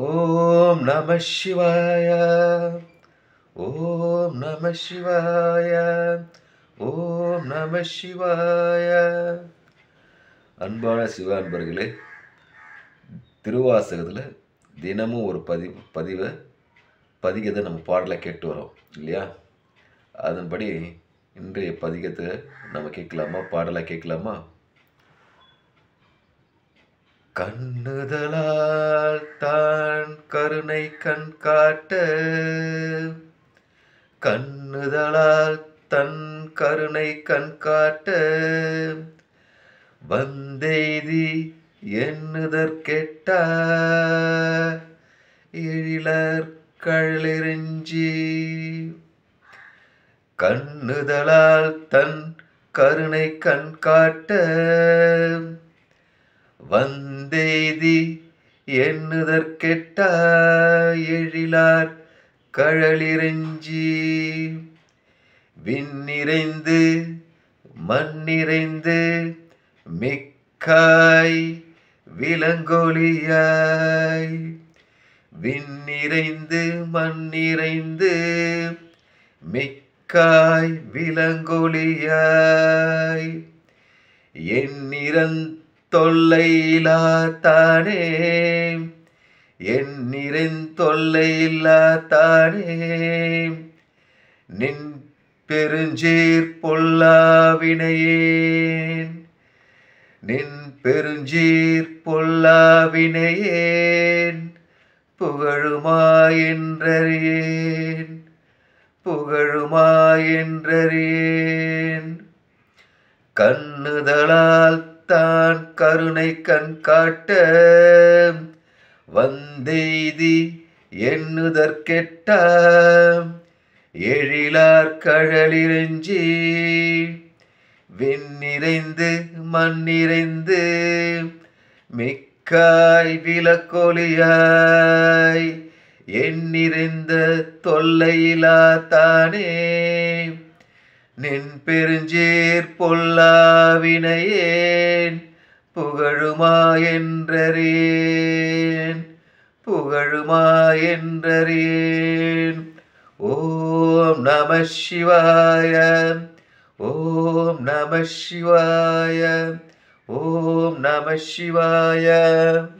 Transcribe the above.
ஓம் நம சிவாய ஓம் நம சிவாய ஓம் நம சிவாய அன்பான சிவ அன்பர்களே திருவாசகத்தில் தினமும் ஒரு பதி பதிவை பதிகத்தை நம்ம பாடலை கேட்டு வரோம் இல்லையா அதன்படி இன்றைய பதிகத்தை நம்ம கேட்கலாமா பாடலை கேட்கலாமா கண்ணுதலால் தான் கருணை கண் காட்ட கண்ணுதலால் தன் கருணை கண் காட்ட வந்தெய்தி எண்ணுதற்கெட்டா எழிலர் கழிறிஞ்சி கண்ணுதலால் தன் கருணை கண் காட்ட வந்தெய்தி எண்ணுதற்கெட்ட எழிலார் கழலிறஞ்சி விண்ணிறைந்து மண்ணிறைந்து மிக்காய் விலங்கொலியாய் விண்ணிறைந்து மண்ணிறைந்து மிக்காய் விலங்கொலியாய் எண்ணிறந்த தொல்லையிலா என் எண்ணிறன் தொல்லையில்லா தானே நின் பெருஞ்சீர் பொல்லாவினையேன் நின் பெருஞ்சீர் பொல்லாவினையேன் புகழுமாயின்றேன் புகழுமாயின்றேன் கண்ணுதலால் தான் கருணை கண் காட்ட வந்தெய்தி எண்ணுதற்கெட்டாம் எழிலார் கழலிரஞ்சி விண்ணிறைந்து மண்ணிறைந்து மிக்காய் விளக்கொலியாய் எண்ணிறைந்த தொல்லையிலா தானே நின் பெருஞ்சேர் பொல்லாவினையேன் புகழுமா என்றேன் புகழுமா என்றேன் ஓம் நம சிவாய ஓம் நம சிவாய ஓம் நம சிவாய